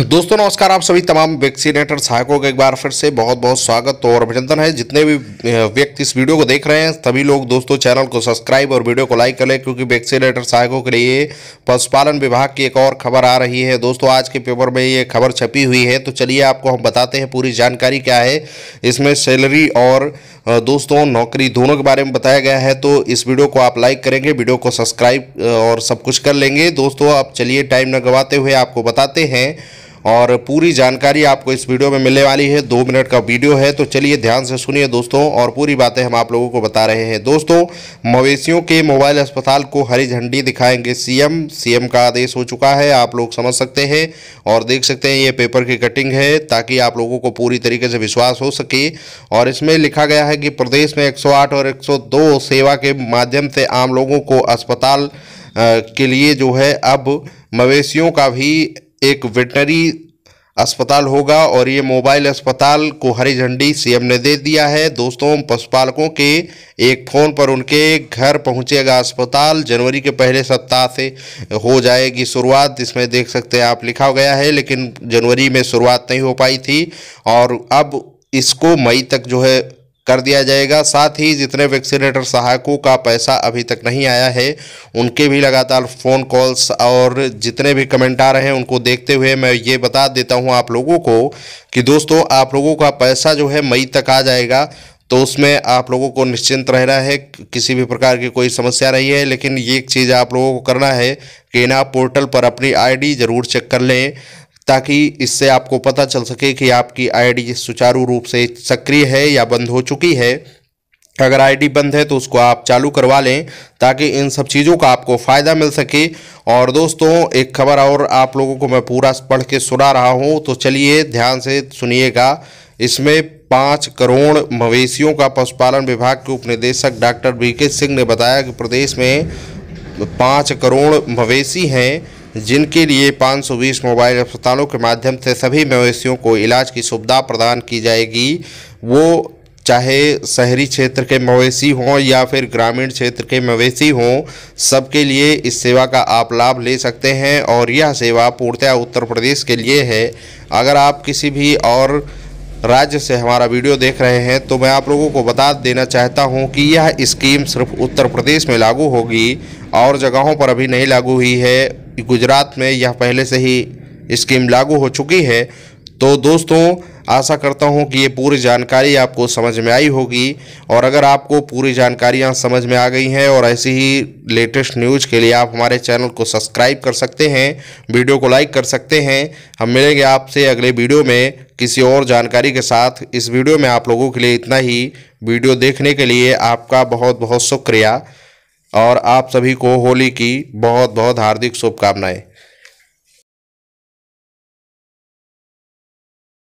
दोस्तों नमस्कार आप सभी तमाम वैक्सीनेटर सहायकों का एक बार फिर से बहुत बहुत स्वागत और अभिनंदन है जितने भी व्यक्ति इस वीडियो को देख रहे हैं सभी लोग दोस्तों चैनल को सब्सक्राइब और वीडियो को लाइक करें क्योंकि वैक्सीनेटर सहायकों के लिए पशुपालन विभाग की एक और खबर आ रही है दोस्तों आज के पेपर में ये खबर छपी हुई है तो चलिए आपको हम बताते हैं पूरी जानकारी क्या है इसमें सैलरी और दोस्तों नौकरी दोनों के बारे में बताया गया है तो इस वीडियो को आप लाइक करेंगे वीडियो को सब्सक्राइब और सब कुछ कर लेंगे दोस्तों आप चलिए टाइम न गंवाते हुए आपको बताते हैं और पूरी जानकारी आपको इस वीडियो में मिलने वाली है दो मिनट का वीडियो है तो चलिए ध्यान से सुनिए दोस्तों और पूरी बातें हम आप लोगों को बता रहे हैं दोस्तों मवेशियों के मोबाइल अस्पताल को हरी झंडी दिखाएंगे सीएम सीएम का आदेश हो चुका है आप लोग समझ सकते हैं और देख सकते हैं ये पेपर की कटिंग है ताकि आप लोगों को पूरी तरीके से विश्वास हो सके और इसमें लिखा गया है कि प्रदेश में एक और एक सेवा के माध्यम से आम लोगों को अस्पताल के लिए जो है अब मवेशियों का भी एक वेटनरी अस्पताल होगा और ये मोबाइल अस्पताल को हरी झंडी सीएम ने दे दिया है दोस्तों पशुपालकों के एक फ़ोन पर उनके घर पहुंचेगा अस्पताल जनवरी के पहले सप्ताह से हो जाएगी शुरुआत इसमें देख सकते हैं आप लिखा गया है लेकिन जनवरी में शुरुआत नहीं हो पाई थी और अब इसको मई तक जो है कर दिया जाएगा साथ ही जितने वैक्सीनेटर सहायकों का पैसा अभी तक नहीं आया है उनके भी लगातार फ़ोन कॉल्स और जितने भी कमेंट आ रहे हैं उनको देखते हुए मैं ये बता देता हूँ आप लोगों को कि दोस्तों आप लोगों का पैसा जो है मई तक आ जाएगा तो उसमें आप लोगों को निश्चिंत रहना है किसी भी प्रकार की कोई समस्या नहीं है लेकिन ये एक चीज़ आप लोगों को करना है कि ना पोर्टल पर अपनी आईडी ज़रूर चेक कर लें ताकि इससे आपको पता चल सके कि आपकी आईडी सुचारू रूप से सक्रिय है या बंद हो चुकी है अगर आईडी बंद है तो उसको आप चालू करवा लें ताकि इन सब चीज़ों का आपको फ़ायदा मिल सके और दोस्तों एक खबर और आप लोगों को मैं पूरा पढ़ के सुना रहा हूँ तो चलिए ध्यान से सुनिएगा इसमें पाँच करोड़ मवेशियों का पशुपालन विभाग के उपनिदेशक डॉक्टर वी के सिंह ने बताया कि प्रदेश में पाँच करोड़ मवेशी हैं जिनके लिए 520 मोबाइल अस्पतालों के माध्यम से सभी मवेशियों को इलाज की सुविधा प्रदान की जाएगी वो चाहे शहरी क्षेत्र के मवेशी हों या फिर ग्रामीण क्षेत्र के मवेशी हों सबके लिए इस सेवा का आप लाभ ले सकते हैं और यह सेवा पूर्णतया उत्तर प्रदेश के लिए है अगर आप किसी भी और राज्य से हमारा वीडियो देख रहे हैं तो मैं आप लोगों को बता देना चाहता हूं कि यह स्कीम सिर्फ उत्तर प्रदेश में लागू होगी और जगहों पर अभी नहीं लागू हुई है गुजरात में यह पहले से ही स्कीम लागू हो चुकी है तो दोस्तों आशा करता हूं कि ये पूरी जानकारी आपको समझ में आई होगी और अगर आपको पूरी जानकारियां समझ में आ गई हैं और ऐसी ही लेटेस्ट न्यूज़ के लिए आप हमारे चैनल को सब्सक्राइब कर सकते हैं वीडियो को लाइक कर सकते हैं हम मिलेंगे आपसे अगले वीडियो में किसी और जानकारी के साथ इस वीडियो में आप लोगों के लिए इतना ही वीडियो देखने के लिए आपका बहुत बहुत शुक्रिया और आप सभी को होली की बहुत बहुत हार्दिक शुभकामनाएँ